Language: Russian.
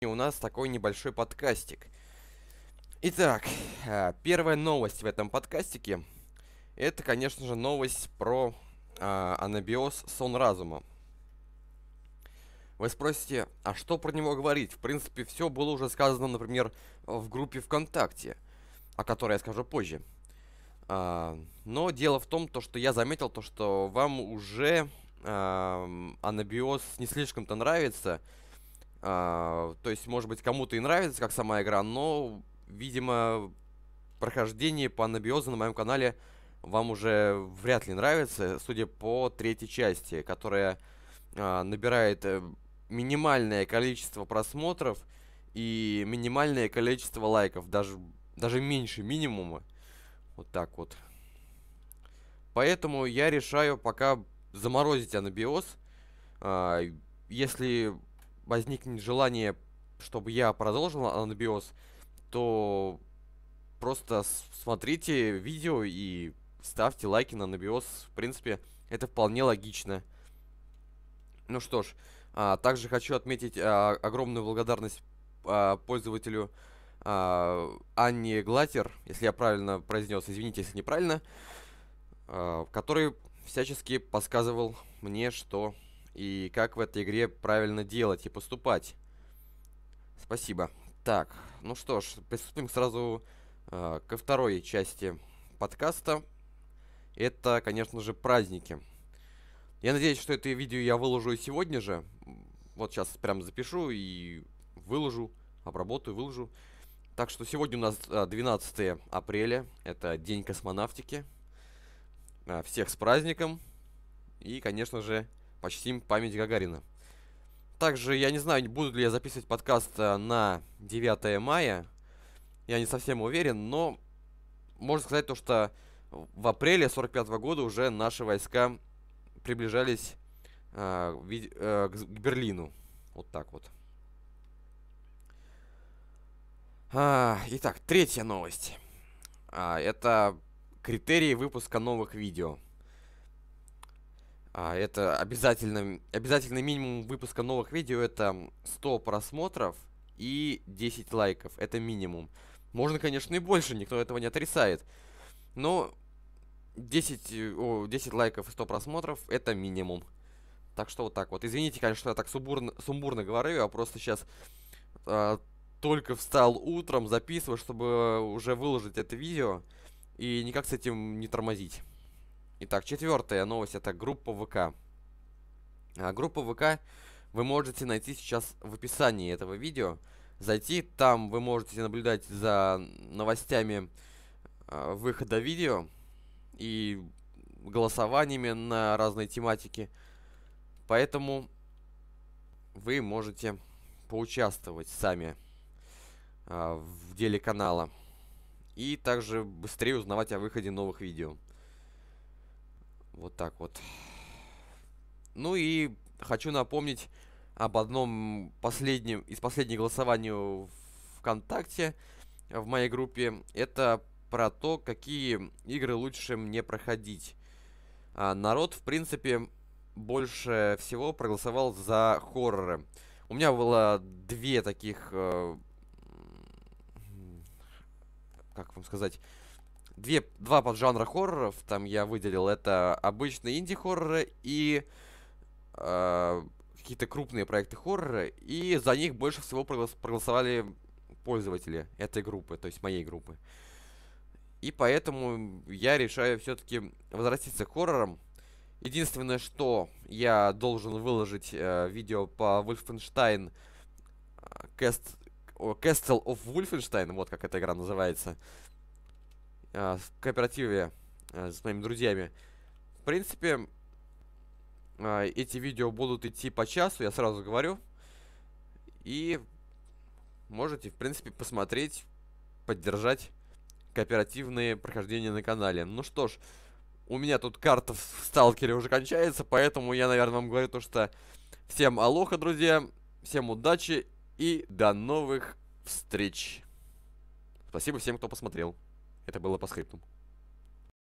И у нас такой небольшой подкастик. Итак, э, первая новость в этом подкастике это, конечно же, новость про э, анабиоз сон разума. Вы спросите, а что про него говорить? В принципе, все было уже сказано, например, в группе ВКонтакте о которой я скажу позже. А, но дело в том, то, что я заметил, то, что вам уже а, анабиоз не слишком-то нравится. А, то есть, может быть, кому-то и нравится, как сама игра, но, видимо, прохождение по анабиозу на моем канале вам уже вряд ли нравится, судя по третьей части, которая а, набирает э, минимальное количество просмотров и минимальное количество лайков, даже даже меньше минимума. Вот так вот. Поэтому я решаю пока заморозить анабиоз. А, если возникнет желание, чтобы я продолжил анабиоз, то просто смотрите видео и ставьте лайки на анабиоз. В принципе, это вполне логично. Ну что ж, а, также хочу отметить а, огромную благодарность а, пользователю... А, Анни Глатер, если я правильно произнес, извините, если неправильно, а, который всячески подсказывал мне, что и как в этой игре правильно делать и поступать. Спасибо. Так, ну что ж, приступим сразу э, ко второй части подкаста. Это, конечно же, праздники. Я надеюсь, что это видео я выложу сегодня же. Вот сейчас прям запишу и выложу, обработаю, выложу. Так что сегодня у нас 12 а, апреля, это День космонавтики. А, всех с праздником. И, конечно же, почтим память Гагарина. Также, я не знаю, буду ли я записывать подкаст а, на 9 мая. Я не совсем уверен, но можно сказать то, что в апреле 45 -го года уже наши войска приближались э, к Берлину. Вот так вот. А, итак, третья новость. А, это критерии выпуска новых видео. А, это обязательно, обязательный минимум выпуска новых видео это 100 просмотров и 10 лайков. Это минимум. Можно, конечно, и больше, никто этого не отрицает. Но 10, о, 10 лайков и 100 просмотров это минимум. Так что вот так вот. Извините, конечно, что я так сумбурно, сумбурно говорю, я просто сейчас э, а, только встал утром записывать, чтобы э, уже выложить это видео и никак с этим не тормозить. Итак, четвертая новость это группа ВК. А группа ВК вы можете найти сейчас в описании этого видео. Зайти, там вы можете наблюдать за новостями э, выхода видео и голосованиями на разные тематики. Поэтому вы можете поучаствовать сами э, в деле канала. И также быстрее узнавать о выходе новых видео. Вот так вот. Ну и хочу напомнить об одном последнем, из последних голосований ВКонтакте в моей группе. Это про то, какие игры лучше мне проходить. А народ, в принципе, больше всего проголосовал за хорроры. У меня было две таких э, как вам сказать, две, два поджанра хорроров, там я выделил, это обычные инди-хорроры и э, какие-то крупные проекты хоррора, и за них больше всего проголосовали пользователи этой группы, то есть моей группы. И поэтому я решаю все-таки возвратиться к хоррорам. Единственное, что я должен выложить э, видео по Wolfenstein Cast э, Castle of Wolfenstein, вот как эта игра называется, а, в кооперативе а, с моими друзьями. В принципе, а, эти видео будут идти по часу, я сразу говорю. И можете, в принципе, посмотреть, поддержать кооперативные прохождения на канале. Ну что ж, у меня тут карта в сталкере уже кончается, поэтому я, наверное, вам говорю то, что всем алоха, друзья, всем удачи и до новых встреч. Спасибо всем, кто посмотрел. Это было по скрипту.